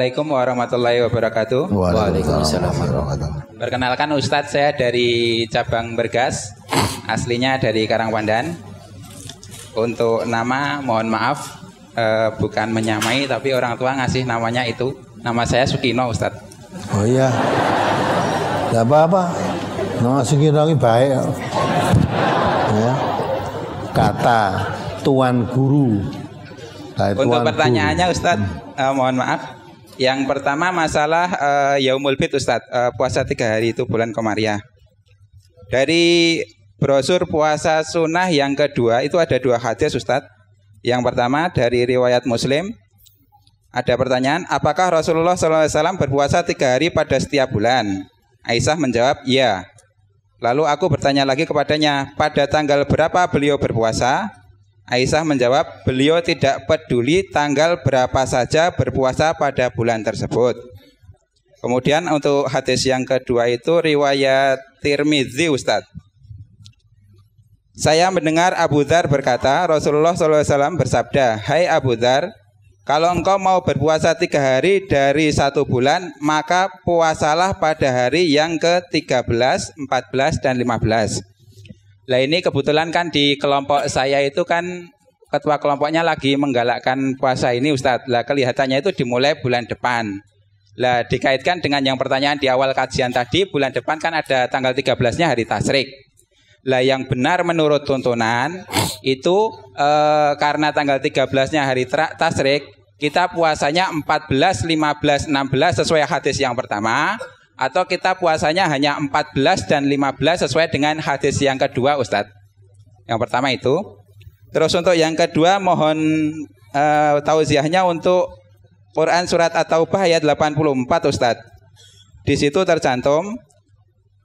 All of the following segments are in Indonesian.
Assalamualaikum warahmatullahi wabarakatuh. Waalaikumsalam warahmatullahi Perkenalkan Ustadz saya dari cabang Bergas, aslinya dari Karangpandan. Untuk nama mohon maaf eh, bukan menyamai tapi orang tua ngasih namanya itu. Nama saya Sukino Ustadz. Oh iya. Gak apa-apa. Nama Sukino ini baik. Ya. Kata Tuan Guru Untuk pertanyaannya Ustadz, uh, mohon maaf. Yang pertama masalah uh, Yaumul Bid Ustaz, uh, puasa tiga hari itu bulan Komariah. Dari brosur puasa sunnah yang kedua itu ada dua hadis Ustaz. Yang pertama dari riwayat Muslim ada pertanyaan, apakah Rasulullah SAW berpuasa tiga hari pada setiap bulan? Aisyah menjawab, iya. Lalu aku bertanya lagi kepadanya, pada tanggal berapa beliau berpuasa? Aisyah menjawab, beliau tidak peduli tanggal berapa saja berpuasa pada bulan tersebut. Kemudian untuk hadis yang kedua itu riwayat Tirmidzi Ustaz. Saya mendengar Abu Dhar berkata, Rasulullah SAW bersabda, Hai Abu Dhar, kalau engkau mau berpuasa tiga hari dari satu bulan, maka puasalah pada hari yang ke-13, 14, dan 15. Lah ini kebetulan kan di kelompok saya itu kan ketua kelompoknya lagi menggalakkan puasa ini Ustadz. Lah kelihatannya itu dimulai bulan depan. Lah dikaitkan dengan yang pertanyaan di awal kajian tadi, bulan depan kan ada tanggal 13-nya hari tasrik. Lah yang benar menurut tuntunan itu e, karena tanggal 13-nya hari tasrik kita puasanya 14, 15, 16 sesuai hadis yang pertama atau kita puasanya hanya 14 dan 15 sesuai dengan hadis yang kedua Ustadz. Yang pertama itu. Terus untuk yang kedua mohon uh, tauziahnya untuk Quran surat At-Taubah ayat 84 Ustadz. Di situ tercantum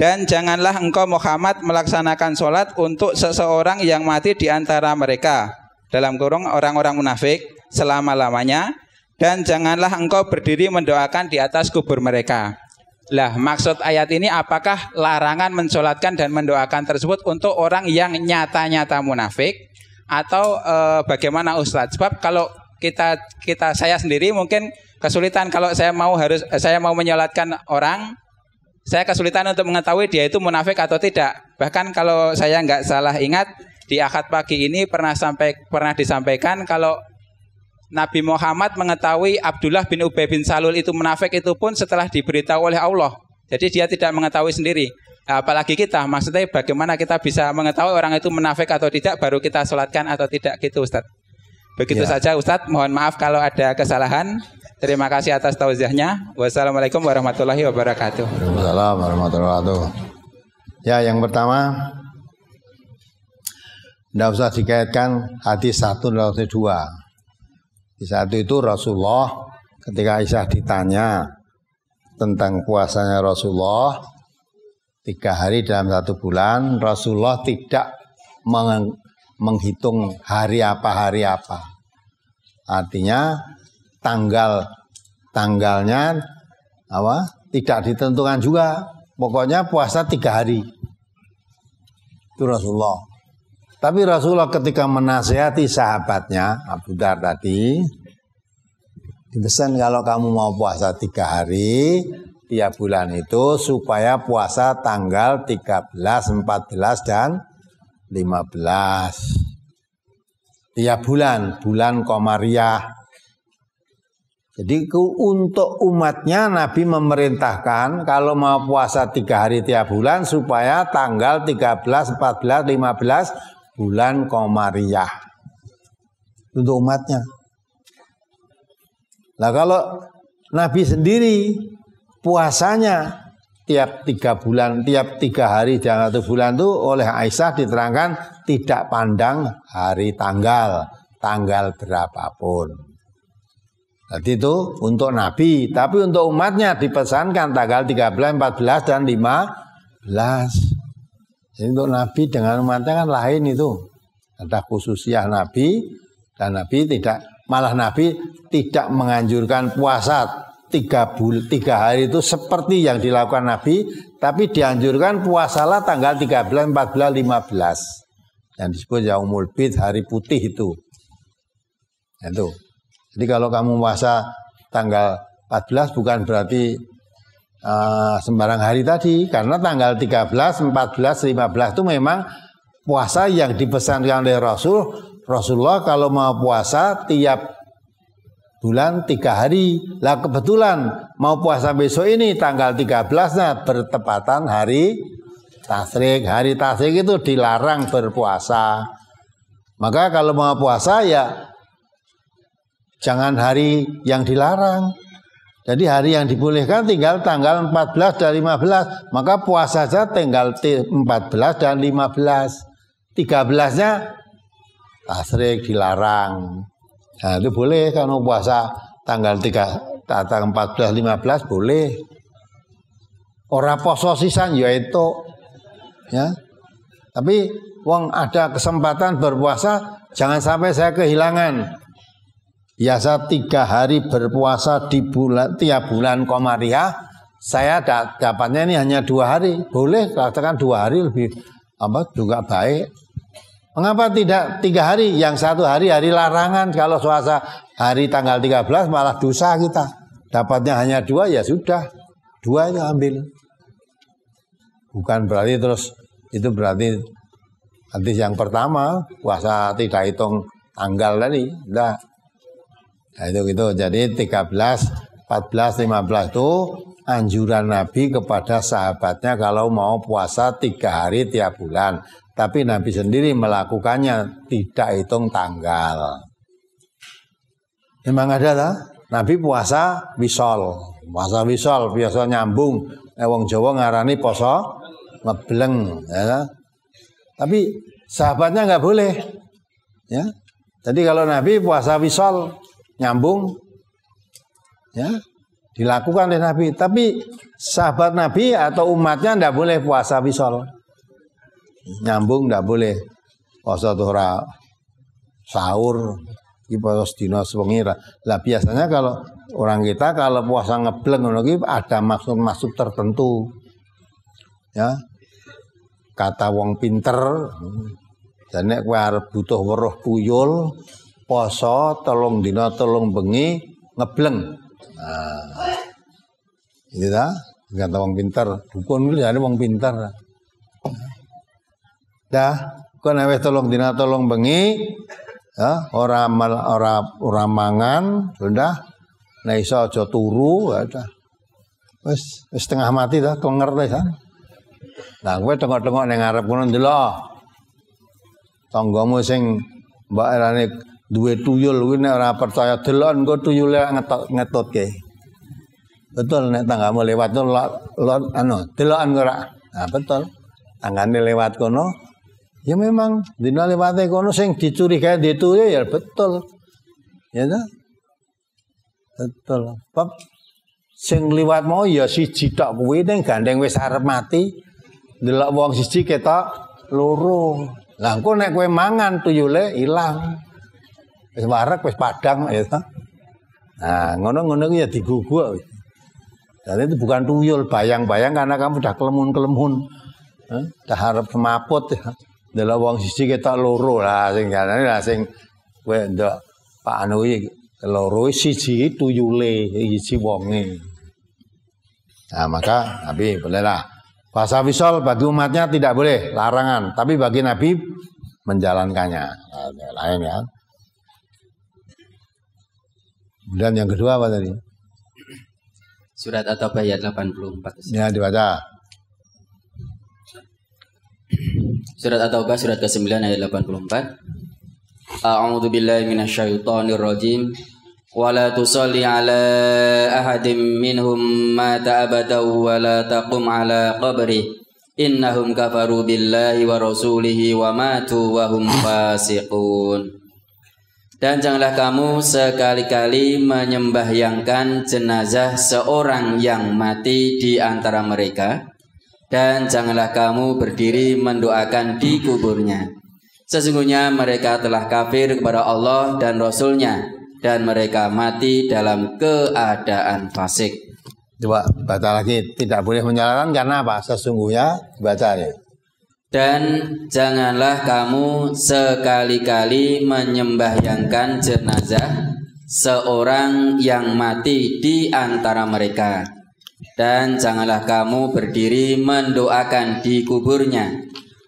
dan janganlah engkau Muhammad melaksanakan sholat untuk seseorang yang mati di antara mereka dalam kurung orang-orang munafik selama-lamanya dan janganlah engkau berdiri mendoakan di atas kubur mereka. Lah maksud ayat ini apakah larangan mensolatkan dan mendoakan tersebut untuk orang yang nyata-nyata munafik atau e, bagaimana Ustadz? Sebab kalau kita kita saya sendiri mungkin kesulitan kalau saya mau harus eh, saya mau menyolatkan orang saya kesulitan untuk mengetahui dia itu munafik atau tidak. Bahkan kalau saya nggak salah ingat di akad pagi ini pernah sampai pernah disampaikan kalau Nabi Muhammad mengetahui Abdullah bin Ubay bin Salul itu munafik itu pun setelah diberitahu oleh Allah. Jadi dia tidak mengetahui sendiri. Nah, apalagi kita, maksudnya bagaimana kita bisa mengetahui orang itu munafik atau tidak baru kita sholatkan atau tidak gitu Ustadz. Begitu ya. saja Ustadz, mohon maaf kalau ada kesalahan. Terima kasih atas tauziahnya. Wassalamualaikum warahmatullahi wabarakatuh. Wassalamualaikum warahmatullahi wabarakatuh. Ya yang pertama, tidak usah dikaitkan hadis satu dan dua di saat itu Rasulullah ketika Aisyah ditanya tentang puasanya Rasulullah tiga hari dalam satu bulan Rasulullah tidak meng menghitung hari apa hari apa artinya tanggal tanggalnya apa tidak ditentukan juga pokoknya puasa tiga hari itu Rasulullah tapi Rasulullah ketika menasihati sahabatnya Abu Dar tadi, dipesan kalau kamu mau puasa tiga hari tiap bulan itu supaya puasa tanggal 13, 14 dan 15. Tiap bulan, bulan Komariah. Jadi untuk umatnya Nabi memerintahkan kalau mau puasa tiga hari tiap bulan supaya tanggal 13, 14, 15 bulan Komariah untuk umatnya. Nah kalau Nabi sendiri puasanya tiap tiga bulan, tiap tiga hari dalam satu bulan itu oleh Aisyah diterangkan tidak pandang hari tanggal, tanggal berapapun. Jadi itu untuk Nabi, tapi untuk umatnya dipesankan tanggal 13, 14, dan 15. Jadi untuk Nabi dengan umatnya kan lain itu. Ada khususiah Nabi dan Nabi tidak malah Nabi tidak menganjurkan puasa tiga, bul, tiga hari itu seperti yang dilakukan Nabi, tapi dianjurkan puasalah tanggal 13, 14, 15. Yang disebut Yaumul Bid, hari putih itu. Itu. Jadi kalau kamu puasa tanggal 14 bukan berarti Eh, sembarang hari tadi karena tanggal 13, 14, 15 itu memang puasa yang dipesankan oleh Rasul. Rasulullah kalau mau puasa tiap bulan tiga hari. Lah kebetulan mau puasa besok ini tanggal 13 nah bertepatan hari tasrik. Hari tasrik itu dilarang berpuasa. Maka kalau mau puasa ya jangan hari yang dilarang. Jadi hari yang dibolehkan tinggal tanggal 14 dan 15. Maka puasa saja tinggal 14 dan 15. 13-nya tasrik dilarang. Nah, itu boleh kalau puasa tanggal 3 tanggal 14 15 boleh. Ora poso sisan ya Ya. Tapi wong ada kesempatan berpuasa jangan sampai saya kehilangan biasa ya, tiga hari berpuasa di bulan tiap bulan komariah saya dapatnya ini hanya dua hari boleh katakan dua hari lebih apa juga baik mengapa tidak tiga hari yang satu hari hari larangan kalau suasa hari tanggal 13 malah dosa kita dapatnya hanya dua ya sudah dua yang ambil bukan berarti terus itu berarti nanti yang pertama puasa tidak hitung tanggal tadi enggak Nah itu gitu. Jadi 13, 14, 15 itu anjuran Nabi kepada sahabatnya kalau mau puasa tiga hari tiap bulan. Tapi Nabi sendiri melakukannya tidak hitung tanggal. Memang ada lah Nabi puasa wisol. Puasa wisol biasa nyambung. Eh, wong Jawa ngarani poso ngebleng. Ya. Tapi sahabatnya nggak boleh. Ya. Jadi kalau Nabi puasa wisol nyambung ya dilakukan oleh Nabi. Tapi sahabat Nabi atau umatnya tidak boleh puasa wisol. Nyambung tidak boleh. Puasa tuhra sahur ibadah dina sewengi Lah biasanya kalau orang kita kalau puasa ngebleng lagi ada maksud-maksud tertentu. Ya. Kata wong pinter, dan nek butuh weruh puyul, poso tolong dina tolong bengi ngebleng. Nah. Gitu ta? Enggak wong pintar dukun ini ada wong pintar, Dah, kon naik telung dina tolong bengi ya, ora mal, ora ora mangan, sudah. Nah iso aja turu, ya, Wis wis setengah mati ta, klenger ta. Nah, kowe tengok-tengok ning ngarep ngono ndelok. Tanggamu sing mbak erane duwe tuyul kuwi nek ora percaya delon engko tuyule ya ngetot ngetutke. Betul nek tanggamu lewat lon anu delokan ora. Nah, betul. Tanggane lewat kono ya memang dina lewate kono sing dicurigai dituyul ya betul. Ya ta? Betul. Bab sing liwat mau ya siji tok kuwi ning gandeng wis arep mati. Delok wong siji ketok loro. Lah engko nek kowe mangan tuyule ilang. Wis wareg wis padang ya ta. Nah, ngono-ngono ya digugu. Dan itu bukan tuyul, bayang-bayang karena kamu sudah kelemun-kelemun. Eh, dah harap semaput ya. Dalam wong sisi kita loro lah sing jane lah sing kowe ndak Pak Anu iki loro siji tuyule, siji wonge. Nah, maka Nabi bolehlah. pasal wisol bagi umatnya tidak boleh larangan, tapi bagi Nabi menjalankannya. Nah, lain ya. Kemudian yang kedua apa tadi? Surat atau ayat 84. Ya, dibaca. Surat atau taubah surat ke-9 ayat 84. A'udzu billahi minasyaitonir rajim. ولا تصلي على أحد منهم taqum ala qabri Innahum kafaru billahi wa rasulihi wa matu wa hum fasiqun. Dan janganlah kamu sekali-kali menyembahyangkan jenazah seorang yang mati di antara mereka. Dan janganlah kamu berdiri mendoakan di kuburnya. Sesungguhnya mereka telah kafir kepada Allah dan Rasulnya. Dan mereka mati dalam keadaan fasik. Coba baca lagi. Tidak boleh menyalahkan karena apa? Sesungguhnya baca ya. Dan janganlah kamu sekali-kali menyembahyangkan jenazah seorang yang mati di antara mereka. Dan janganlah kamu berdiri mendoakan di kuburnya.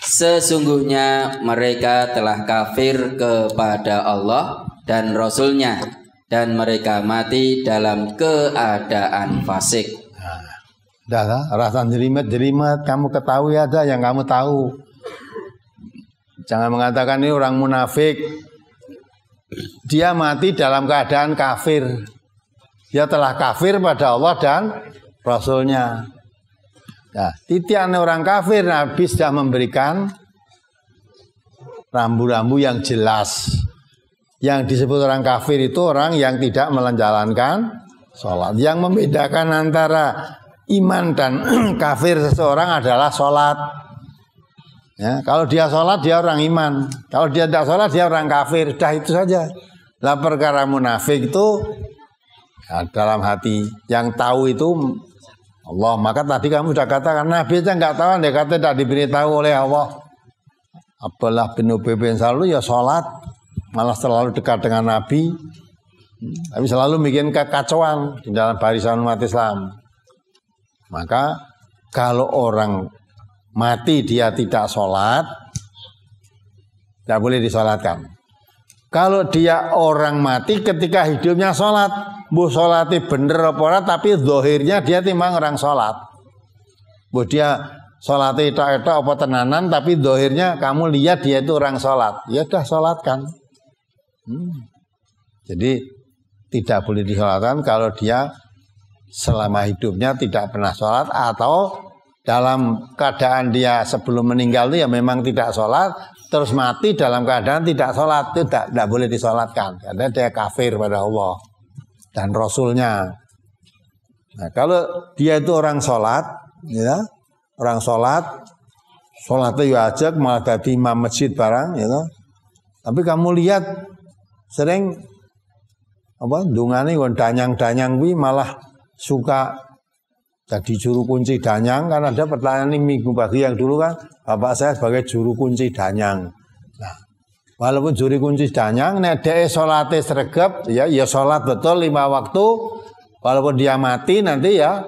Sesungguhnya mereka telah kafir kepada Allah dan Rasulnya. Dan mereka mati dalam keadaan fasik. Dah, rasa jelimet-jelimet, kamu ketahui ada yang kamu tahu. Jangan mengatakan ini orang munafik. Dia mati dalam keadaan kafir. Dia telah kafir pada Allah dan Rasulnya. Nah, titian orang kafir Nabi sudah memberikan rambu-rambu yang jelas. Yang disebut orang kafir itu orang yang tidak menjalankan sholat. Yang membedakan antara iman dan kafir seseorang adalah sholat. Ya, kalau dia sholat dia orang iman, kalau dia tidak sholat dia orang kafir. Dah itu saja. Lah perkara munafik itu ya, dalam hati yang tahu itu Allah. Maka tadi kamu sudah katakan Nabi saja nggak tahu, dia kata tidak diberitahu oleh Allah. Abdullah bin Ubay bin Salul ya sholat malah selalu dekat dengan Nabi tapi selalu bikin kekacauan di dalam barisan umat Islam maka kalau orang mati dia tidak sholat, tidak boleh disolatkan. Kalau dia orang mati ketika hidupnya sholat, bu sholati bener apa tapi dohirnya dia timang orang sholat. Bu dia sholati itu itu apa tenanan, tapi dohirnya kamu lihat dia itu orang sholat. Ya udah sholatkan. Hmm. Jadi tidak boleh disolatkan kalau dia selama hidupnya tidak pernah sholat atau dalam keadaan dia sebelum meninggal itu ya memang tidak sholat terus mati dalam keadaan tidak sholat itu tidak, tidak boleh disolatkan karena dia kafir pada Allah dan Rasulnya. Nah kalau dia itu orang sholat, ya, orang sholat, sholat itu ya ajak malah jadi imam masjid barang, ya. Tapi kamu lihat sering apa dungani danyang-danyang malah suka jadi juru kunci danyang kan ada pertanyaan ini minggu pagi yang dulu kan bapak saya sebagai juru kunci danyang. Nah, walaupun juru kunci danyang, nede solatnya sergap ya ya solat betul lima waktu. Walaupun dia mati nanti ya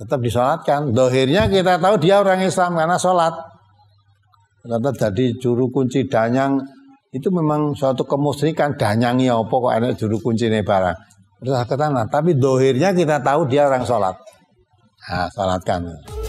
tetap disolatkan. Dohirnya kita tahu dia orang Islam karena solat. Ternyata jadi juru kunci danyang itu memang suatu kemusrikan danyangi ya apa kok enak juru kunci barang bersedekah tanah. Tapi dohirnya kita tahu dia orang sholat. Nah, sholatkan.